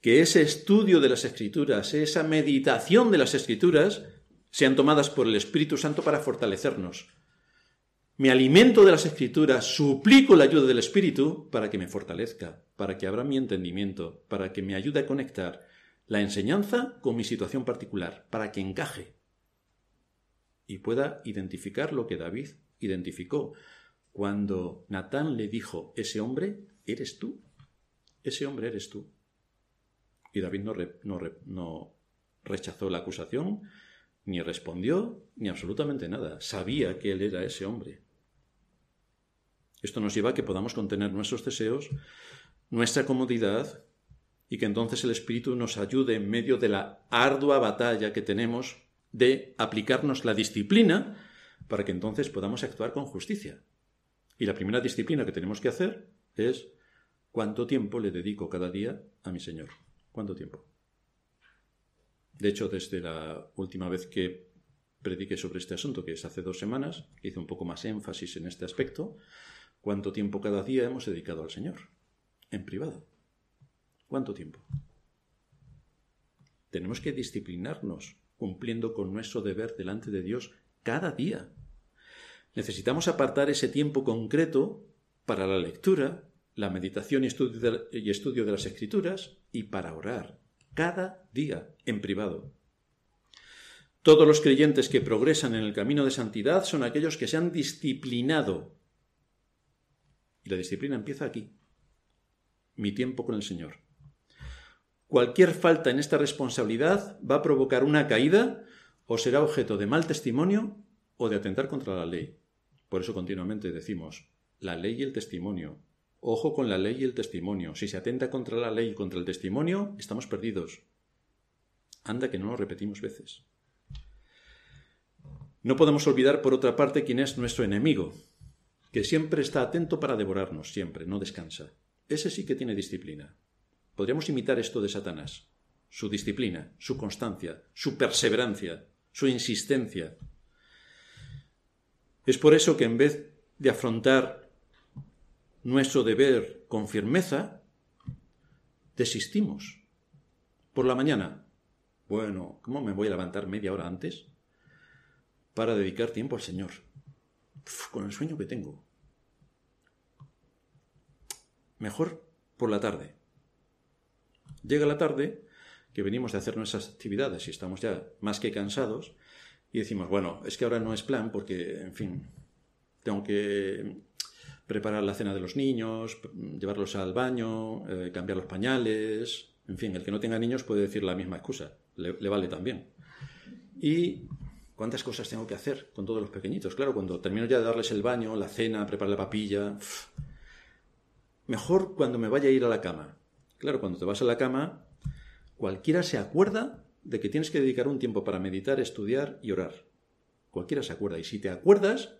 que ese estudio de las Escrituras, esa meditación de las Escrituras, sean tomadas por el Espíritu Santo para fortalecernos. Me alimento de las Escrituras, suplico la ayuda del Espíritu para que me fortalezca, para que abra mi entendimiento, para que me ayude a conectar la enseñanza con mi situación particular, para que encaje y pueda identificar lo que David identificó cuando Natán le dijo, ese hombre eres tú, ese hombre eres tú. Y David no, rechazó la acusación, ni respondió ni absolutamente nada. Sabía que él era ese hombre. Esto nos lleva a que podamos contener nuestros deseos, nuestra comodidad, y que entonces el Espíritu nos ayude en medio de la ardua batalla que tenemos de aplicarnos la disciplina para que entonces podamos actuar con justicia. Y la primera disciplina que tenemos que hacer es cuánto tiempo le dedico cada día a mi Señor. ¿Cuánto tiempo? De hecho, desde la última vez que prediqué sobre este asunto, que es hace dos semanas, hice un poco más énfasis en este aspecto, cuánto tiempo cada día hemos dedicado al Señor, en privado. ¿Cuánto tiempo? Tenemos que disciplinarnos cumpliendo con nuestro deber delante de Dios cada día. Necesitamos apartar ese tiempo concreto para la lectura, la meditación y estudio de, las Escrituras y para orar cada día, en privado. Todos los creyentes que progresan en el camino de santidad son aquellos que se han disciplinado. Y la disciplina empieza aquí, mi tiempo con el Señor. Cualquier falta en esta responsabilidad va a provocar una caída o será objeto de mal testimonio o de atentar contra la ley. Por eso continuamente decimos, la ley y el testimonio Ojo con la ley y el testimonio. Si se atenta contra la ley y contra el testimonio, estamos perdidos. Anda que no lo repetimos veces. No podemos olvidar, por otra parte, quién es nuestro enemigo, que siempre está atento para devorarnos, siempre, no descansa. Ese sí que tiene disciplina. Podríamos imitar esto de Satanás. Su disciplina, su constancia, su perseverancia, su insistencia. Es por eso que en vez de afrontar nuestro deber con firmeza, desistimos. Por la mañana, bueno, ¿cómo me voy a levantar media hora antes para dedicar tiempo al Señor? con el sueño que tengo. Mejor por la tarde. Llega la tarde, que venimos de hacer nuestras actividades y estamos ya más que cansados, y decimos, bueno, es que ahora no es plan porque, en fin, tengo que preparar la cena de los niños, llevarlos al baño, eh, cambiar los pañales, en fin, el que no tenga niños puede decir la misma excusa, le, vale también. Y cuántas cosas tengo que hacer con todos los pequeñitos. Claro, cuando termino ya de darles el baño, la cena, preparar la papilla, mejor cuando me vaya a ir a la cama. Claro, cuando te vas a la cama, cualquiera se acuerda de que tienes que dedicar un tiempo para meditar, estudiar y orar. Cualquiera se acuerda. Y si te acuerdas,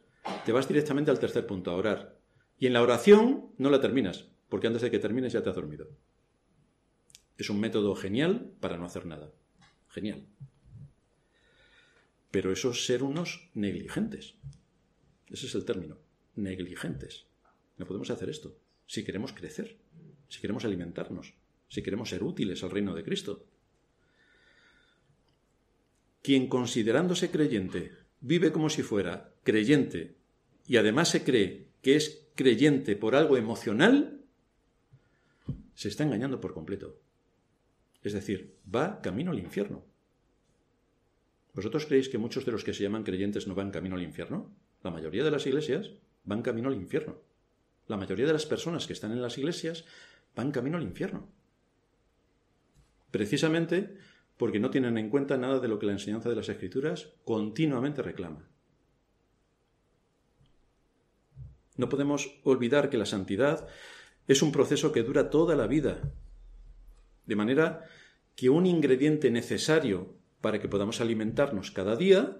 te vas directamente al tercer punto, a orar. Y en la oración no la terminas, porque antes de que termines ya te has dormido. Es un método genial para no hacer nada. Genial. Pero eso es ser unos negligentes. Ese es el término. Negligentes. No podemos hacer esto si queremos crecer, si queremos alimentarnos, si queremos ser útiles al reino de Cristo. Quien considerándose creyente vive como si fuera creyente y además se cree que es creyente por algo emocional, se está engañando por completo. Es decir, va camino al infierno. ¿Vosotros creéis que muchos de los que se llaman creyentes no van camino al infierno? La mayoría de las iglesias van camino al infierno. La mayoría de las personas que están en las iglesias van camino al infierno. Precisamente porque no tienen en cuenta nada de lo que la enseñanza de las Escrituras continuamente reclama. No podemos olvidar que la santidad es un proceso que dura toda la vida. De manera que un ingrediente necesario para que podamos alimentarnos cada día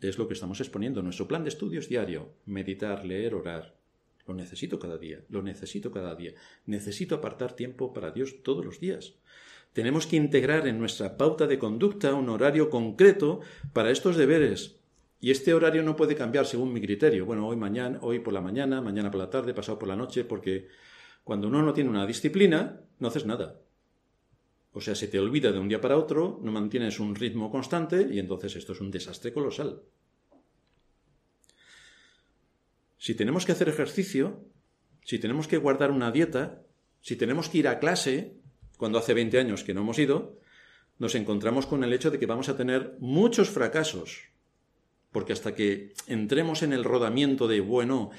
es lo que estamos exponiendo en nuestro plan de estudios diario. Meditar, leer, orar. Lo necesito cada día, lo necesito cada día. Necesito apartar tiempo para Dios todos los días. Tenemos que integrar en nuestra pauta de conducta un horario concreto para estos deberes, y este horario no puede cambiar según mi criterio. Bueno, hoy mañana, hoy por la mañana, mañana por la tarde, pasado por la noche, porque cuando uno no tiene una disciplina, no haces nada. O sea, se te olvida de un día para otro, no mantienes un ritmo constante y entonces esto es un desastre colosal. Si tenemos que hacer ejercicio, si tenemos que guardar una dieta, si tenemos que ir a clase, cuando hace 20 años que no hemos ido, nos encontramos con el hecho de que vamos a tener muchos fracasos porque hasta que entremos en el rodamiento de, bueno,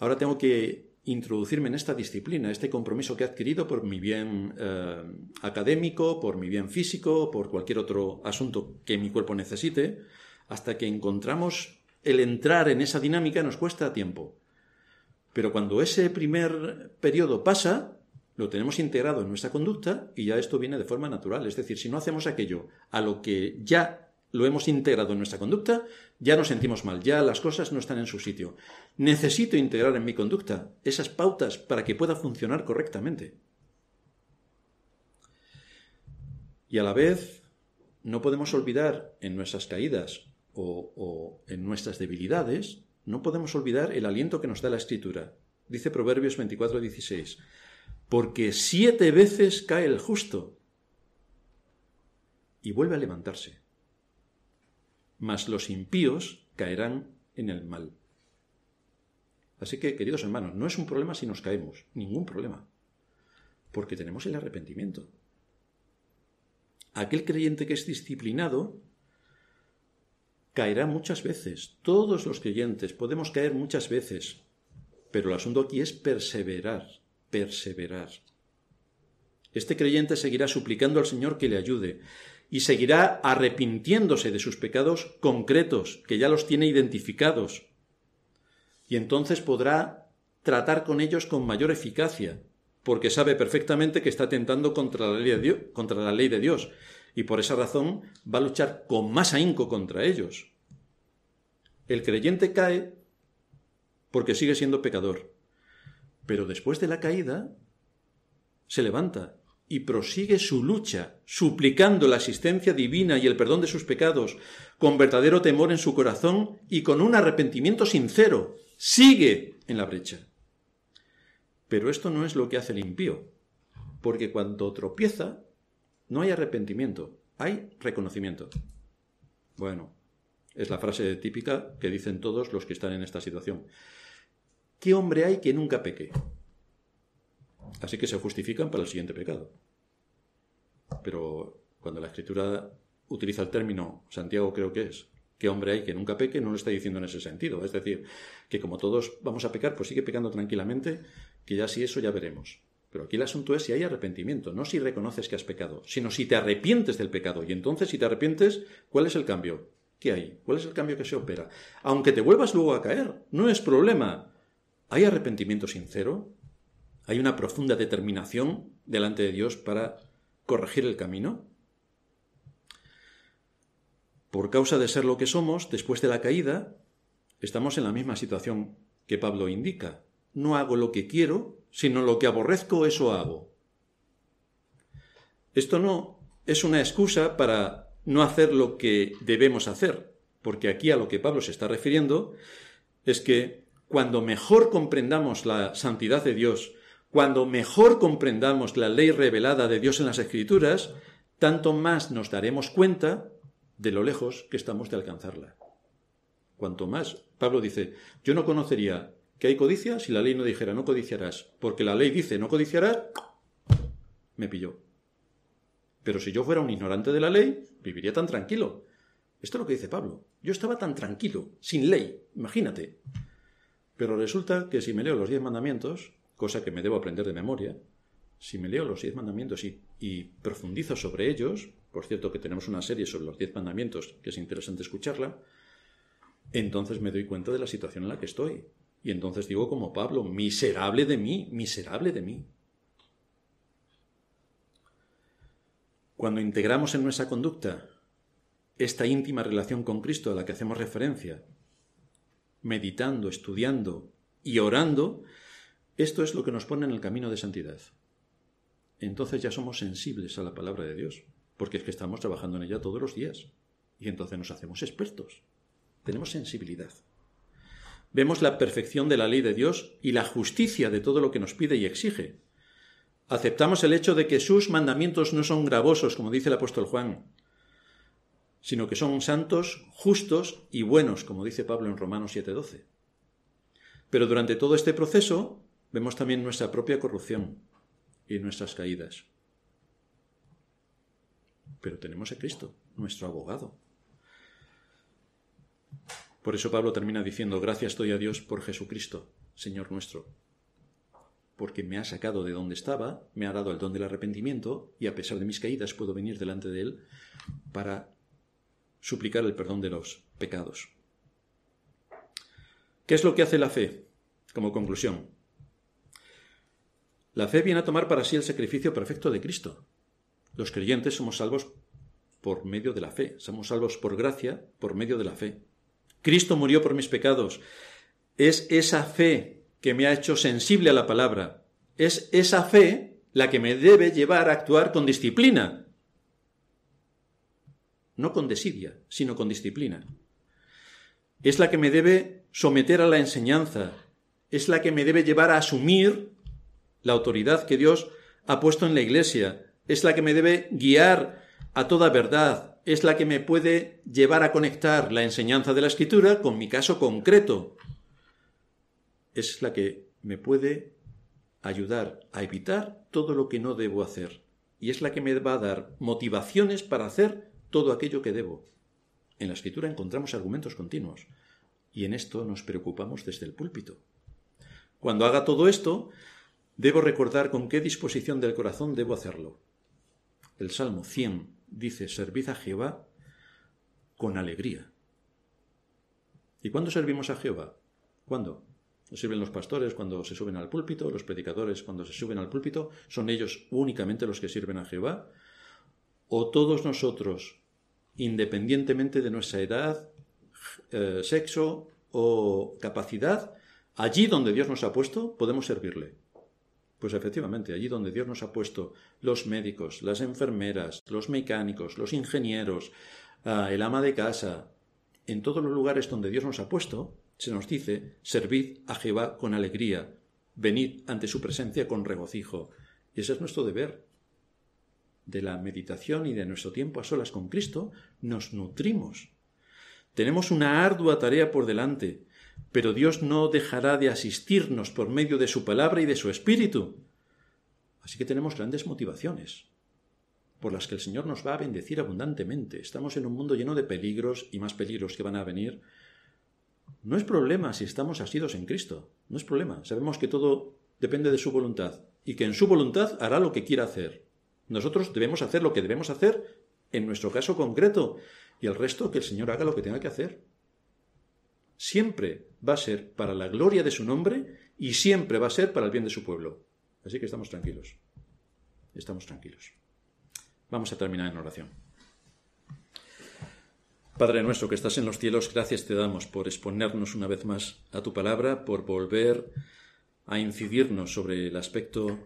ahora tengo que introducirme en esta disciplina, este compromiso que he adquirido por mi bien eh, académico, por mi bien físico, por cualquier otro asunto que mi cuerpo necesite, hasta que encontramos el entrar en esa dinámica nos cuesta tiempo. Pero cuando ese primer periodo pasa, lo tenemos integrado en nuestra conducta y ya esto viene de forma natural. Es decir, si no hacemos aquello a lo que ya lo hemos integrado en nuestra conducta, ya nos sentimos mal, ya las cosas no están en su sitio. Necesito integrar en mi conducta esas pautas para que pueda funcionar correctamente. Y a la vez, no podemos olvidar en nuestras caídas o, o en nuestras debilidades, no podemos olvidar el aliento que nos da la escritura. Dice Proverbios 24, 16, porque siete veces cae el justo y vuelve a levantarse mas los impíos caerán en el mal. Así que, queridos hermanos, no es un problema si nos caemos, ningún problema, porque tenemos el arrepentimiento. Aquel creyente que es disciplinado caerá muchas veces, todos los creyentes podemos caer muchas veces, pero el asunto aquí es perseverar, perseverar. Este creyente seguirá suplicando al Señor que le ayude, y seguirá arrepintiéndose de sus pecados concretos, que ya los tiene identificados. Y entonces podrá tratar con ellos con mayor eficacia, porque sabe perfectamente que está tentando contra la ley de Dios, contra la ley de Dios y por esa razón va a luchar con más ahínco contra ellos. El creyente cae porque sigue siendo pecador, pero después de la caída se levanta y prosigue su lucha, suplicando la asistencia divina y el perdón de sus pecados, con verdadero temor en su corazón y con un arrepentimiento sincero. Sigue en la brecha. Pero esto no es lo que hace el impío, porque cuando tropieza, no hay arrepentimiento, hay reconocimiento. Bueno, es la frase típica que dicen todos los que están en esta situación. ¿Qué hombre hay que nunca peque? Así que se justifican para el siguiente pecado. Pero cuando la escritura utiliza el término, Santiago creo que es, qué hombre hay que nunca peque, no lo está diciendo en ese sentido. Es decir, que como todos vamos a pecar, pues sigue pecando tranquilamente, que ya si eso ya veremos. Pero aquí el asunto es si hay arrepentimiento, no si reconoces que has pecado, sino si te arrepientes del pecado. Y entonces, si te arrepientes, ¿cuál es el cambio? ¿Qué hay? ¿Cuál es el cambio que se opera? Aunque te vuelvas luego a caer, no es problema. ¿Hay arrepentimiento sincero? hay una profunda determinación delante de Dios para corregir el camino. Por causa de ser lo que somos, después de la caída, estamos en la misma situación que Pablo indica. No hago lo que quiero, sino lo que aborrezco, eso hago. Esto no es una excusa para no hacer lo que debemos hacer, porque aquí a lo que Pablo se está refiriendo es que cuando mejor comprendamos la santidad de Dios cuando mejor comprendamos la ley revelada de Dios en las Escrituras, tanto más nos daremos cuenta de lo lejos que estamos de alcanzarla. Cuanto más, Pablo dice, yo no conocería que hay codicia si la ley no dijera no codiciarás, porque la ley dice no codiciarás, me pilló. Pero si yo fuera un ignorante de la ley, viviría tan tranquilo. Esto es lo que dice Pablo. Yo estaba tan tranquilo, sin ley, imagínate. Pero resulta que si me leo los diez mandamientos, cosa que me debo aprender de memoria, si me leo los diez mandamientos y, profundizo sobre ellos, por cierto que tenemos una serie sobre los diez mandamientos, que es interesante escucharla, entonces me doy cuenta de la situación en la que estoy. Y entonces digo como Pablo, miserable de mí, miserable de mí. Cuando integramos en nuestra conducta esta íntima relación con Cristo a la que hacemos referencia, meditando, estudiando y orando, esto es lo que nos pone en el camino de santidad. Entonces ya somos sensibles a la palabra de Dios, porque es que estamos trabajando en ella todos los días, y entonces nos hacemos expertos. Tenemos sensibilidad. Vemos la perfección de la ley de Dios y la justicia de todo lo que nos pide y exige. Aceptamos el hecho de que sus mandamientos no son gravosos, como dice el apóstol Juan, sino que son santos, justos y buenos, como dice Pablo en Romanos 7:12. Pero durante todo este proceso vemos también nuestra propia corrupción y nuestras caídas. Pero tenemos a Cristo, nuestro abogado. Por eso Pablo termina diciendo, gracias doy a Dios por Jesucristo, Señor nuestro, porque me ha sacado de donde estaba, me ha dado el don del arrepentimiento y a pesar de mis caídas puedo venir delante de Él para suplicar el perdón de los pecados. ¿Qué es lo que hace la fe? Como conclusión, la fe viene a tomar para sí el sacrificio perfecto de Cristo. Los creyentes somos salvos por medio de la fe, somos salvos por gracia, por medio de la fe. Cristo murió por mis pecados. Es esa fe que me ha hecho sensible a la palabra. Es esa fe la que me debe llevar a actuar con disciplina. No con desidia, sino con disciplina. Es la que me debe someter a la enseñanza. Es la que me debe llevar a asumir la autoridad que Dios ha puesto en la Iglesia es la que me debe guiar a toda verdad, es la que me puede llevar a conectar la enseñanza de la Escritura con mi caso concreto. Es la que me puede ayudar a evitar todo lo que no debo hacer y es la que me va a dar motivaciones para hacer todo aquello que debo. En la escritura encontramos argumentos continuos y en esto nos preocupamos desde el púlpito. Cuando haga todo esto, Debo recordar con qué disposición del corazón debo hacerlo. El Salmo 100 dice, servid a Jehová con alegría. ¿Y cuándo servimos a Jehová? ¿Cuándo? Nos sirven los pastores cuando se suben al púlpito, los predicadores cuando se suben al púlpito, son ellos únicamente los que sirven a Jehová, o todos nosotros, independientemente de nuestra edad, eh, sexo o capacidad, allí donde Dios nos ha puesto, podemos servirle. Pues efectivamente, allí donde Dios nos ha puesto los médicos, las enfermeras, los mecánicos, los ingenieros, ah, el ama de casa, en todos los lugares donde Dios nos ha puesto, se nos dice, servid a Jehová con alegría, venid ante su presencia con regocijo. Y ese es nuestro deber. De la meditación y de nuestro tiempo a solas con Cristo nos nutrimos. Tenemos una ardua tarea por delante, pero Dios no dejará de asistirnos por medio de su palabra y de su espíritu. Así que tenemos grandes motivaciones por las que el Señor nos va a bendecir abundantemente. Estamos en un mundo lleno de peligros y más peligros que van a venir. No es problema si estamos asidos en Cristo, no es problema. Sabemos que todo depende de su voluntad y que en su voluntad hará lo que quiera hacer. Nosotros debemos hacer lo que debemos hacer en nuestro caso concreto y el resto que el Señor haga lo que tenga que hacer siempre va a ser para la gloria de su nombre y siempre va a ser para el bien de su pueblo. Así que estamos tranquilos. Estamos tranquilos. Vamos a terminar en oración. Padre nuestro que estás en los cielos, gracias te damos por exponernos una vez más a tu palabra, por volver a incidirnos sobre el aspecto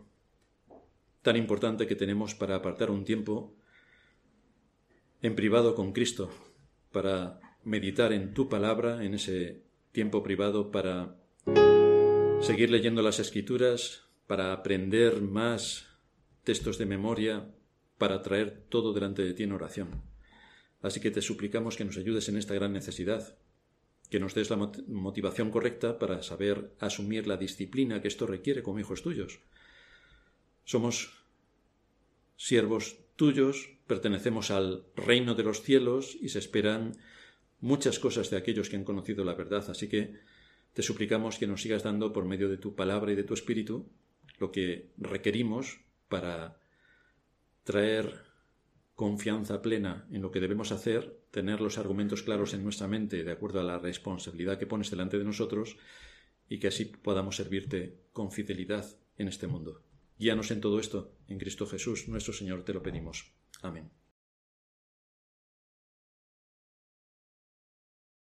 tan importante que tenemos para apartar un tiempo en privado con Cristo, para meditar en tu palabra en ese tiempo privado para seguir leyendo las escrituras, para aprender más textos de memoria, para traer todo delante de ti en oración. Así que te suplicamos que nos ayudes en esta gran necesidad, que nos des la motivación correcta para saber asumir la disciplina que esto requiere como hijos tuyos. Somos siervos tuyos, pertenecemos al reino de los cielos y se esperan muchas cosas de aquellos que han conocido la verdad. Así que te suplicamos que nos sigas dando por medio de tu palabra y de tu espíritu lo que requerimos para traer confianza plena en lo que debemos hacer, tener los argumentos claros en nuestra mente de acuerdo a la responsabilidad que pones delante de nosotros y que así podamos servirte con fidelidad en este mundo. Guíanos en todo esto, en Cristo Jesús, nuestro Señor, te lo pedimos. Amén.